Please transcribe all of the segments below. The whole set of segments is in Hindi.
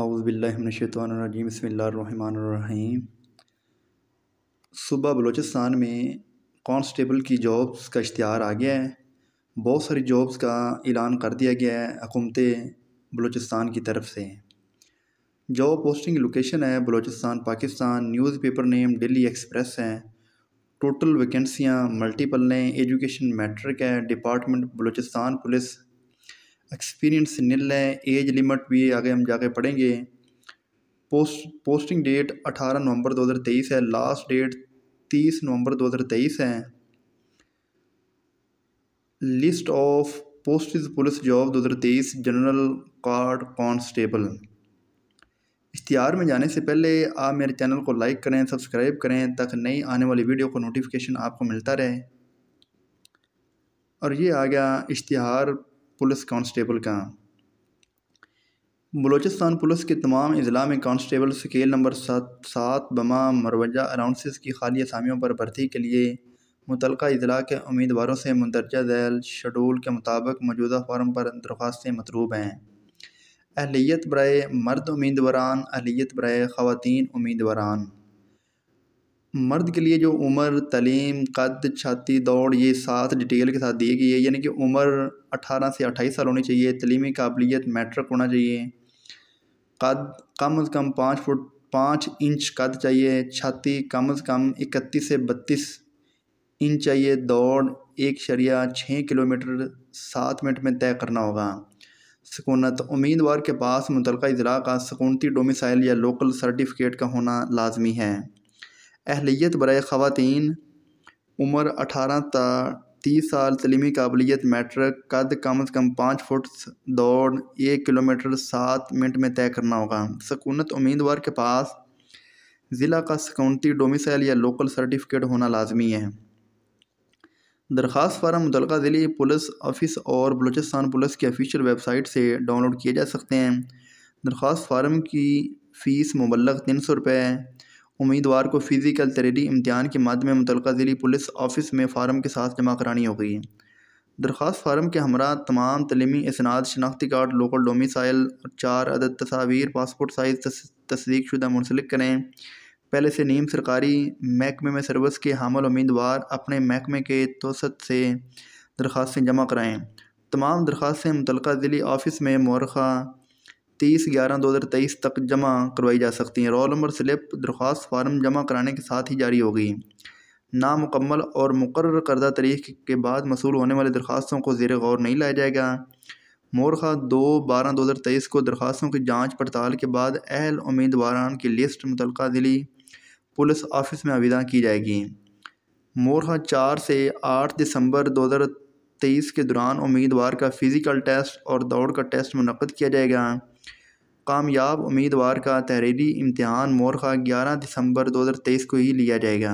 आउज़बिल्लिमिनशैतरजीम बसमीम सुबह बलूचिस्तान में कॉन्स्टेबल की जॉब्स का इश्तहार आ गया है बहुत सारी जॉब्स का ऐलान कर दिया गया है हकूमत बलूचिस्तान की तरफ से जॉब पोस्टिंग लोकेशन है Balochistan Pakistan newspaper name daily express है टोटल वैकेंसियाँ मल्टीपल हैं एजुकेशन मैट्रिक है department Balochistan police experience nil है एज लिमिट भी आगे हम जाके पढ़ेंगे पोस्ट पोस्टिंग डेट 18 नवंबर 2023 है लास्ट डेट 30 नवंबर 2023 है list of post police job 2023 general कार्ड कॉन्स्टेबल इश्तिहार में जाने से पहले आप मेरे चैनल को लाइक करें सब्सक्राइब करें तक नई आने वाली वीडियो को नोटिफिकेशन आपको मिलता रहे और ये आ गया इश्तिहार पुलिस कांस्टेबल का बलूचिस्तान पुलिस के तमाम अजला में कांस्टेबल स्केल नंबर सात सात बमा मरवजा अनाउंसिस की खाली असामियों पर भर्ती के लिए मुतल अजला के उम्मीदवारों से मंदरजा झैल शेडूल के मुताबिक मौजूदा फार्म पर दरख्वास्तें मतलूब हैं अहलीत बरए मर्द उम्मीदवार अहलीत बरए ख़वान उम्मीदवार मर्द के लिए जो उम्र तलीम कद छाती दौड़ ये सात डिटेल के साथ दिए गई है यानी कि उम्र 18 से 28 साल होनी चाहिए तलीमी काबिलियत मैट्रिक होना चाहिए कद कम अज़ कम पाँच फुट पाँच इंच कद चाहिए छाती कम अज़ कम इकतीस से बत्तीस इंच चाहिए दौड़ एक शरिया छः किलोमीटर सात मिनट में तय करना होगा सकूनत उम्मीदवार के पास मुतल इजरा का सकूनती डोमिसाइल या लोकल सर्टिफिकेट का होना लाजमी है अहलीत बरए ख़वान उम्र अठारह ता तीस साल तलीमी काबिलियत मैट्रिक कद कम अज़ कम पाँच फुट दौड़ एक किलोमीटर सात मिनट में तय करना होगा सकूनत उम्मीदवार के पास ज़िला का सकूनती डोमिसल या लोकल सर्टिफिकेट होना लाजमी है दरख्वास्त फार्म मुतलका ज़िले पुलिस ऑफिस और बलूचिस्तान पुलिस की ऑफिशियल वेबसाइट से डाउनलोड किए जा सकते हैं दरख्वास्त फार्म की फ़ीस मुबलक तीन सौ रुपये उम्मीदवार को फ़िज़िकल तहरीरी इम्तहान के मद में मुतल ज़िली पुलिस ऑफिस में फ़ारम के साथ जमा करानी होगी दरख्वास्त फारम के हमरा तमाम तलीमी इसनाद शनाख्ती कार्ड लोकल डोमिसाइल और चार अदद तस्वीर पासपोर्ट साइज़ तस्दीक शुदा मुंसलिक करें पहले से नीम सरकारी महकमे में सर्विस के हामल उम्मीदवार अपने महकमे के तोसत से दरख्वास्तें जमा कराएँ तमाम दरख्वास्तें मुतल ज़िली ऑफिस में मौरखा तीस ग्यारह दो हज़ार तेईस तक जमा करवाई जा सकती हैं रोल नंबर स्लिप दरख्वास्त फार्म जमा कराने के साथ ही जारी होगी नामुकम्मल और मुकर करदा तारीख के बाद मसूल होने वाली दरख्वास्तों को जेर गौर नहीं लाया जाएगा मोरखा दो बारह दो हज़ार तेईस को दरख्वास्तों की जाँच पड़ताल के बाद अहल उम्मीदवारान की लिस्ट मुतल ज़िली पुलिस ऑफिस में आविदा की जाएगी मोरखा चार से आठ दिसंबर दो हज़ार तेईस के दौरान उम्मीदवार का फ़िज़िकल टेस्ट और दौड़ का टेस्ट मुनद किया जाएगा कामयाब उम्मीदवार का तहरीरी इम्तहान मोरखा ग्यारह दिसंबर दो हज़ार तेईस को ही लिया जाएगा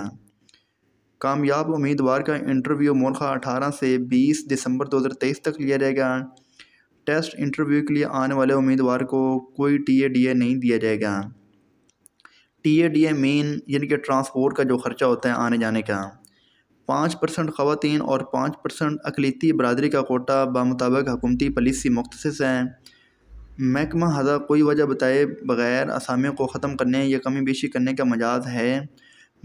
कामयाब उम्मीदवार का इंटरव्यू मोरखा अठारह से बीस दिसंबर दो हज़ार तेईस तक लिया जाएगा टेस्ट इंटरव्यू के लिए आने वाले उम्मीदवार को कोई टी ए डी ए नहीं दिया जाएगा टी ए डी ए मेन यानी कि ट्रांसपोर्ट का जो ख़र्चा होता है आने जाने का पाँच परसेंट ख़वान और पाँच परसेंट अकलीती बरदरी का कोटा बामताबक हुकूमती पॉलिसी मुख्तस हैं महकमा हजा कोई वजह बताए बगैर असामियों को ख़त्म करने या कमी बेशी करने का मजाज है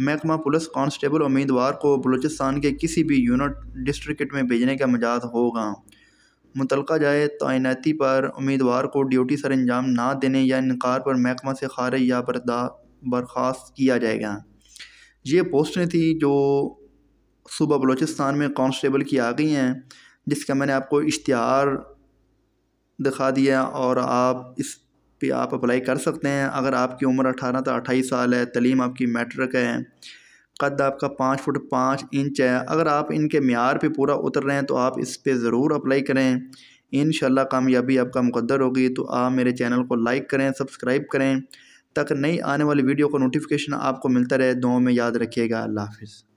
महकमा पुलिस कांस्टेबल उम्मीदवार को बलूचिस्तान के किसी भी यूनिट डिस्ट्रिक्ट में भेजने का मजाज होगा मुतलका जाए तैनाती पर उम्मीदवार को ड्यूटी सर अंजाम ना देने या इनकार पर महकमा से खारिज या बरदा बर्खास्त किया जाएगा ये पोस्टें थी जो सूबा बलूचिस्तान में कांस्टेबल की आ गई हैं जिसका मैंने आपको इश्तहार दिखा दिया और आप इस पे आप अप्लाई कर सकते हैं अगर आपकी उम्र अठारह तो अट्ठाईस साल है तलीम आपकी मैट्रिक है कद आपका पाँच फुट पाँच इंच है अगर आप इनके मैार पे पूरा उतर रहे हैं तो आप इस पर ज़रूर अप्लाई करें इन कामयाबी आपका मुकद्दर होगी तो आप मेरे चैनल को लाइक करें सब्सक्राइब करें तक नई आने वाली वीडियो का नोटिफिकेशन आपको मिलता रहे दो में याद रखिएगा अल्लाह हाफिज़